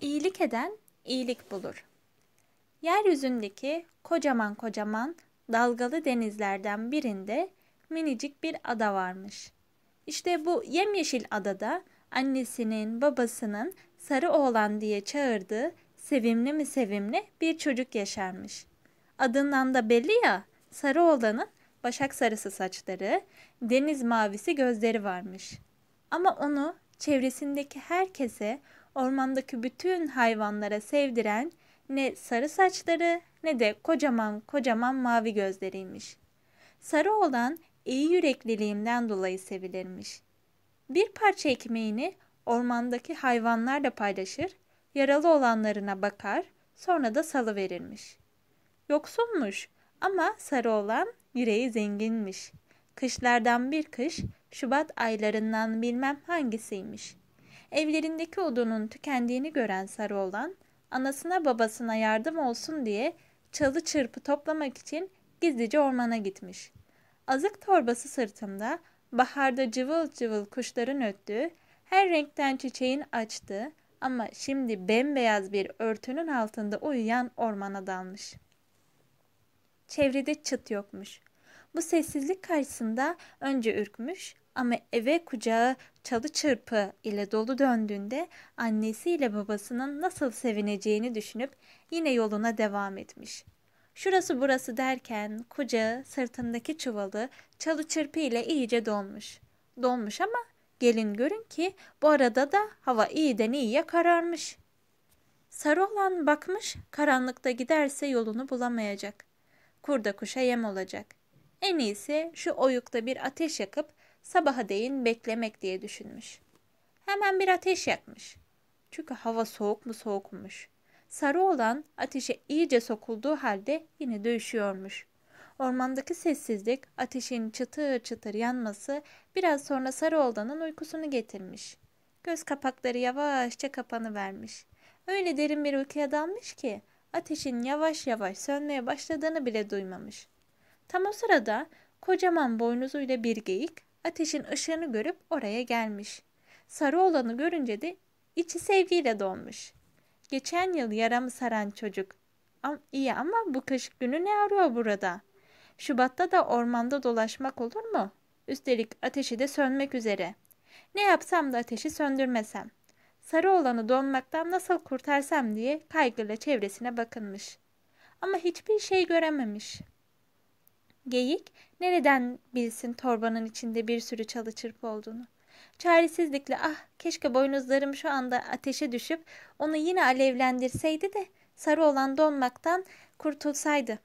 İyilik eden iyilik bulur. Yeryüzündeki kocaman kocaman dalgalı denizlerden birinde minicik bir ada varmış. İşte bu yemyeşil adada annesinin, babasının sarı oğlan diye çağırdığı sevimli mi sevimli bir çocuk yaşarmış. Adından da belli ya, sarı oğlanın başak sarısı saçları, deniz mavisi gözleri varmış. Ama onu çevresindeki herkese ormandaki bütün hayvanlara sevdiren ne sarı saçları ne de kocaman kocaman mavi gözleriymiş. Sarı olan iyi yürekliliğimden dolayı sevilirmiş. Bir parça ekmeğini ormandaki hayvanlarla paylaşır, yaralı olanlarına bakar, sonra da salı verirmiş. Yoksulmuş ama sarı olan yüreği zenginmiş. Kışlardan bir kış, Şubat aylarından bilmem hangisiymiş.'' evlerindeki odunun tükendiğini gören sarı olan, anasına babasına yardım olsun diye çalı çırpı toplamak için gizlice ormana gitmiş. Azık torbası sırtında, baharda cıvıl cıvıl kuşların öttüğü, her renkten çiçeğin açtığı ama şimdi bembeyaz bir örtünün altında uyuyan ormana dalmış. Çevrede çıt yokmuş. Bu sessizlik karşısında önce ürkmüş ama eve kucağı çalı çırpı ile dolu döndüğünde annesiyle babasının nasıl sevineceğini düşünüp yine yoluna devam etmiş. Şurası burası derken kucağı sırtındaki çuvalı çalı çırpı ile iyice dolmuş. Dolmuş ama gelin görün ki bu arada da hava iyiden iyiye kararmış. Sarı olan bakmış karanlıkta giderse yolunu bulamayacak. Kurda kuşa yem olacak. En iyisi şu oyukta bir ateş yakıp sabaha değin beklemek diye düşünmüş. Hemen bir ateş yakmış. Çünkü hava soğuk mu soğukmuş. Sarı olan ateşe iyice sokulduğu halde yine dövüşüyormuş. Ormandaki sessizlik, ateşin çıtır çıtır yanması biraz sonra sarı oldanın uykusunu getirmiş. Göz kapakları yavaşça kapanı vermiş. Öyle derin bir uykuya dalmış ki ateşin yavaş yavaş sönmeye başladığını bile duymamış. Tam o sırada kocaman boynuzuyla bir geyik ateşin ışığını görüp oraya gelmiş. Sarı olanı görünce de içi sevgiyle dolmuş. Geçen yıl yaramı saran çocuk. Am iyi ama bu kış günü ne arıyor burada? Şubat'ta da ormanda dolaşmak olur mu? Üstelik ateşi de sönmek üzere. Ne yapsam da ateşi söndürmesem. Sarı olanı donmaktan nasıl kurtarsam diye kaygıyla çevresine bakınmış. Ama hiçbir şey görememiş.'' Geyik nereden bilsin torbanın içinde bir sürü çalı çırp olduğunu. Çaresizlikle ah keşke boynuzlarım şu anda ateşe düşüp onu yine alevlendirseydi de sarı olan donmaktan kurtulsaydı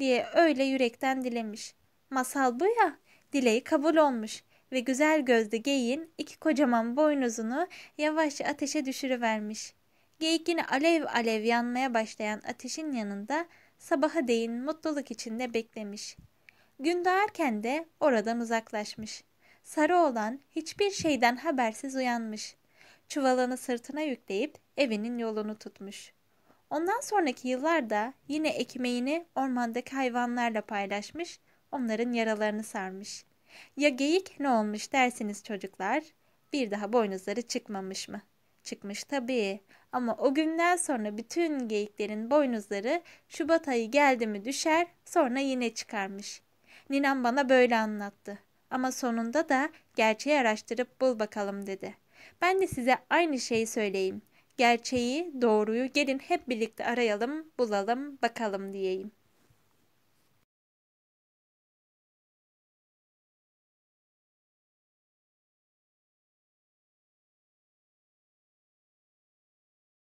diye öyle yürekten dilemiş. Masal bu ya dileği kabul olmuş ve güzel gözlü geyin iki kocaman boynuzunu yavaşça ateşe düşürüvermiş. Geyik yine alev alev yanmaya başlayan ateşin yanında sabaha değin mutluluk içinde beklemiş.'' Gün doğarken de oradan uzaklaşmış. Sarı olan hiçbir şeyden habersiz uyanmış. Çuvalını sırtına yükleyip evinin yolunu tutmuş. Ondan sonraki yıllarda yine ekmeğini ormandaki hayvanlarla paylaşmış, onların yaralarını sarmış. Ya geyik ne olmuş dersiniz çocuklar? Bir daha boynuzları çıkmamış mı? Çıkmış tabii ama o günden sonra bütün geyiklerin boynuzları Şubat ayı geldi mi düşer sonra yine çıkarmış. Ninem bana böyle anlattı. Ama sonunda da gerçeği araştırıp bul bakalım dedi. Ben de size aynı şeyi söyleyeyim. Gerçeği, doğruyu gelin hep birlikte arayalım, bulalım, bakalım diyeyim.